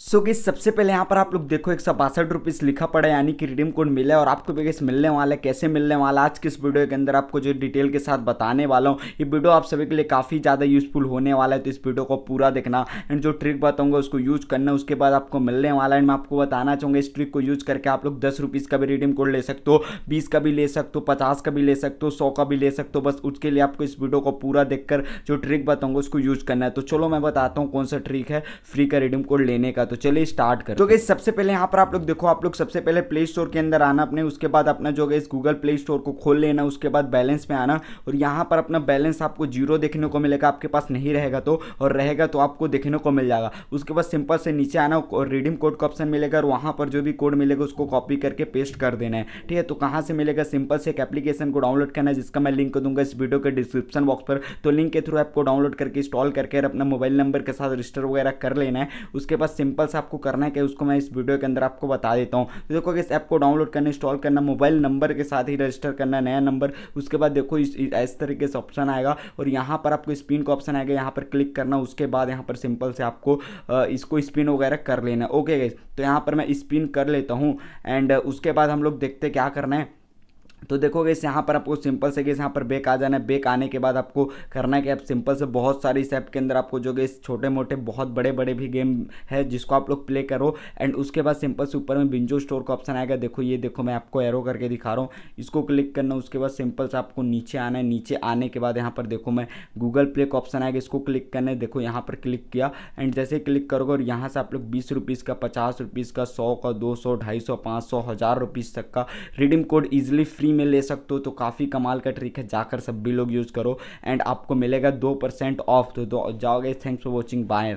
सो so, सबसे पहले यहाँ पर आप लोग देखो एक सौ बासठ रुपीज़ लिखा पड़ा यानी कि रिडीम कोड मिला है और आपको भी गैस मिलने वाला है कैसे मिलने वाला आज किस वीडियो के अंदर आपको जो डिटेल के साथ बताने वाला हूँ ये वीडियो आप सभी के लिए काफ़ी ज़्यादा यूजफुल होने वाला है तो इस वीडियो को पूरा देखना एंड जो ट्रिक बताऊँगा उसको यूज करना उसके बाद आपको मिलने वाला है मैं आपको बताना चाहूँगा इस ट्रिक को यूज करके आप लोग दस रुपीज़ का भी रिडीम कोड ले सकते हो बीस का भी ले सकते हो पचास का भी ले सकते हो सौ का भी ले सकते हो बस उसके लिए आपको इस वीडियो को पूरा देख जो ट्रिक बताऊँगा उसको यूज करना है तो चलो मैं बताता हूँ कौन सा ट्रिक है फ्री का रिडीम कोड लेने का तो चलिए स्टार्ट कर तो गई सबसे पहले यहाँ पर आप लोग देखो आप लोग सबसे पहले प्ले स्टोर के अंदर आना अपने उसके बाद अपना जो गई गूगल प्ले स्टोर को खोल लेना उसके बाद बैलेंस में आना और यहाँ पर अपना बैलेंस आपको जीरो देखने को मिलेगा आपके पास नहीं रहेगा तो और रहेगा तो आपको देखने को मिल जाएगा उसके बाद सिंपल से नीचे आना और रिडीम कोड का ऑप्शन मिलेगा और वहाँ पर जो भी कोड मिलेगा उसको कॉपी करके पेस्ट कर देना है ठीक है तो कहाँ से मिलेगा सिंपल से एक एप्लीकेशन को डाउनलोड करना है जिसका मैं लिंक दूंगा इस वीडियो के डिस्क्रिप्शन बॉक्स पर तो लिंक के थ्रू ऐप को डाउनलोड करके इंस्टॉल करके अपना मोबाइल नंबर के साथ रजिस्टर वगैरह कर लेना है उसके बाद सिंपल सिंपल से आपको करना है कि उसको मैं इस वीडियो के अंदर आपको बता देता हूँ तो देखो कि इस ऐप को डाउनलोड करना इंस्टॉल करना मोबाइल नंबर के साथ ही रजिस्टर करना नया नंबर उसके बाद देखो इस, इस तरीके से ऑप्शन आएगा और यहाँ पर आपको स्पिन का ऑप्शन आएगा यहाँ पर क्लिक करना उसके बाद यहाँ पर सिंपल से आपको इसको स्पिन वगैरह कर लेना ओके गई तो यहाँ पर मैं स्पिन कर लेता हूँ एंड उसके बाद हम लोग देखते क्या करना है तो देखोगे इस यहाँ पर आपको सिंपल से इस यहाँ पर बेक आ जाना है बेक आने के बाद आपको करना है कि आप सिंपल से बहुत सारी इस ऐप के अंदर आपको जो इस छोटे मोटे बहुत बड़े बड़े भी गेम है जिसको आप लोग प्ले करो एंड उसके बाद सिंपल से ऊपर में बिंजो स्टोर का ऑप्शन आएगा देखो ये देखो मैं आपको एरो करके दिखा रहा हूँ इसको क्लिक करना उसके बाद सिंपल से आपको नीचे आना है नीचे आने के बाद यहाँ पर देखो मैं गूगल प्ले का ऑप्शन आएगा इसको क्लिक करना है देखो यहाँ पर क्लिक किया एंड जैसे क्लिक करोगे और यहाँ से आप लोग बीस रुपीज़ का पचास रुपीज़ का सौ का दो सौ ढाई सौ पाँच सौ हज़ार रुपीज़ तक का redeem code easily free free में ले सकते हो तो काफ़ी कमाल का ट्रिक है जाकर सभी लोग यूज़ करो एंड आपको मिलेगा दो परसेंट ऑफ तो, तो जाओगे थैंक्स फॉर वॉचिंग बाय